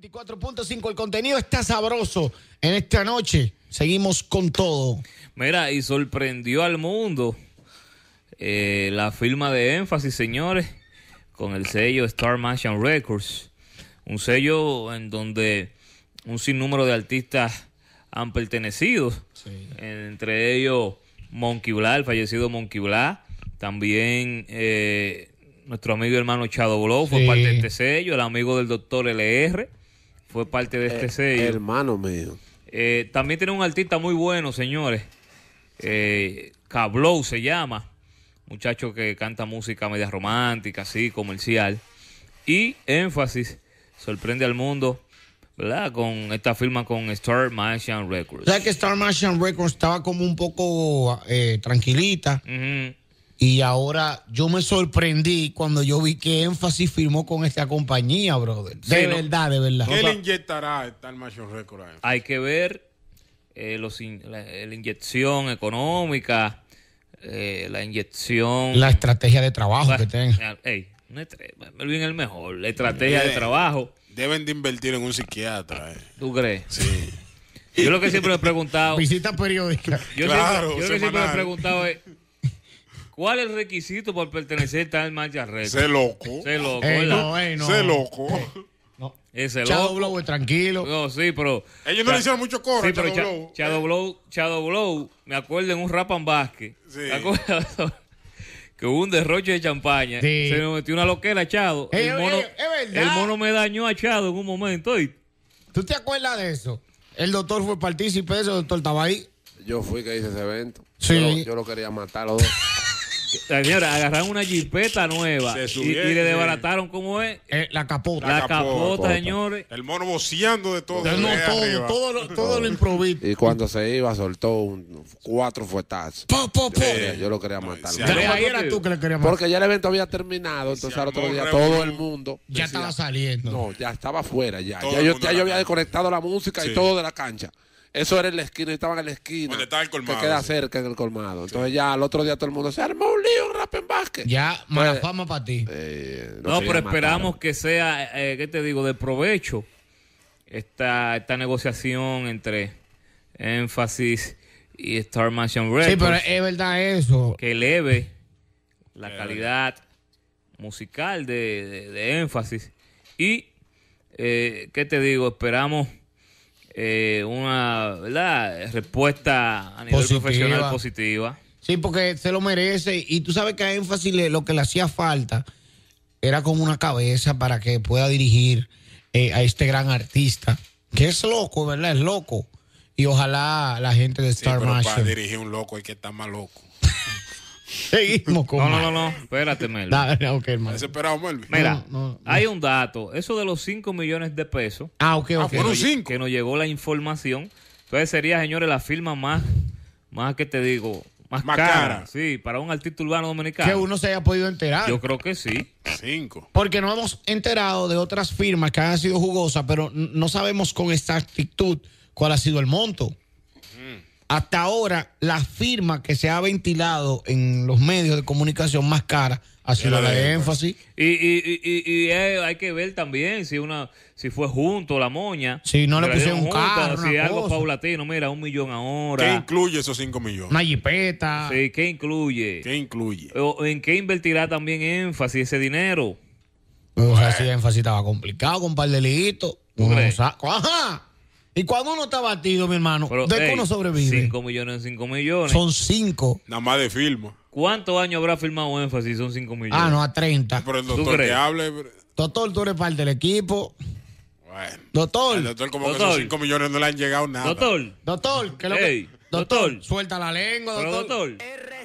24.5, el contenido está sabroso en esta noche. Seguimos con todo. Mira, y sorprendió al mundo eh, la firma de énfasis, señores, con el sello Star Mansion Records. Un sello en donde un sinnúmero de artistas han pertenecido. Entre ellos Monkey Blah, el fallecido Monkey Blah. También eh, nuestro amigo hermano Chado Blow fue parte de este sello, el amigo del doctor LR fue parte de este eh, sello. Hermano mío. Eh, también tiene un artista muy bueno, señores. Eh, Cablow se llama. Muchacho que canta música media romántica, así, comercial. Y énfasis, sorprende al mundo, ¿verdad? Con esta firma con Star Martian Records. O que Star Martian Records estaba como un poco eh, tranquilita. Y ahora yo me sorprendí cuando yo vi que Énfasis firmó con esta compañía, brother. De verdad, de verdad. ¿Qué le inyectará esta Mayor Récord A Hay que ver eh, eh, la, inyección económica, eh, la inyección. La estrategia de trabajo que tenga. Ey, bien el mejor. La estrategia de trabajo. Deben de invertir en un psiquiatra. ¿Tú crees? Sí. Yo lo que siempre he preguntado. Visita periódica. yo lo que siempre me he preguntado es ¿Cuál es el requisito para pertenecer a tal marcha red? Se loco. Se loco. Se no, no. loco. No. Ese Chado loco. Blow tranquilo. No, sí, pero. Ellos no le hicieron mucho coro pero Chado, Blow. Chado, eh. Blow, me acuerdo en un rap en basket. Sí. que hubo un derroche de champaña. Sí. Se me metió una loquera a Chado. Eh, eh, es el, mono, el mono me dañó a Chado en un momento. ¿Tú te acuerdas de eso? El doctor fue partícipe de eso, el doctor estaba ahí. Yo fui que hice ese evento. Sí. Yo lo, yo lo quería matar a los dos. Señora, agarraron una jipeta nueva y, le eh. desbarataron, ¿cómo es? Eh, la capota. La, capota, señores. El mono boceando de todo. No, todo, todo, lo, todo lo improviso. Y cuando se iba, soltó cuatro fuetazos. Yo, lo quería matar. ahí era tú que le querías matar. Porque ya el evento había terminado, entonces al otro día todo el mundo. Ya estaba saliendo. No, ya estaba fuera, ya. ya yo, había desconectado la música y todo de la cancha. Eso era en la esquina, estaba en la esquina. el Que queda cerca en el colmado. Entonces ya al otro día todo el mundo se armó un lío, en rap en Ya, mala pues, fama para ti. Eh, no, pero esperamos que sea, eh, ¿qué te digo?, de provecho esta, esta negociación entre énfasis y Star Mansion red Sí, pero es verdad eso. Que eleve la calidad musical de, de, Y, eh, ¿qué te digo? Esperamos eh, una respuesta a nivel profesional positiva. Sí, porque se lo merece. Y tú sabes que a énfasis lo que le hacía falta era como una cabeza para que pueda dirigir eh, a este gran artista. Que es loco, ¿verdad? Es loco. Y ojalá la gente de Star sí, dirigir un loco hay que estar más loco. Seguimos con. No, no, no, Espérate, Mel. Dale, hermano. Desesperado, Mel. Mira, hay un dato. Eso de los 5 millones de pesos. Ah, ok, ok. Ah, que, que nos llegó la información. Entonces sería, señores, la firma más, más que te digo, más, cara, Sí, para un artista urbano dominicano. Que uno se haya podido enterar. Yo creo que sí. 5. Porque no hemos enterado de otras firmas que han sido jugosas, pero no sabemos con exactitud cuál ha sido el monto. Mm. Hasta ahora, la firma que se ha ventilado en los medios de comunicación más cara ha sido la de énfasis. Y, y, y, eh, hay que ver también si una si fue junto la moña. Si no le pusieron un carro. Si algo paulatino, mira, un millón ahora. ¿Qué incluye esos cinco millones? Una jipeta. Sí, ¿qué incluye? ¿Qué incluye? ¿En qué invertirá también énfasis ese dinero? O sea si énfasis estaba complicado con un par de liguitos. Ajá. Y cuando uno está batido, mi hermano, ¿de cómo uno sobrevive? 5 millones en 5 millones. Son 5. Nada más de firma. ¿Cuántos años habrá firmado énfasis? Son 5 millones. Ah, no, a 30. Pero el doctor que hable. Doctor, tú eres parte del equipo. Bueno. Doctor. El doctor, como que esos 5 millones no le han llegado nada. Doctor. Doctor, que lo que... doctor, suelta la lengua, doctor. Pero, doctor.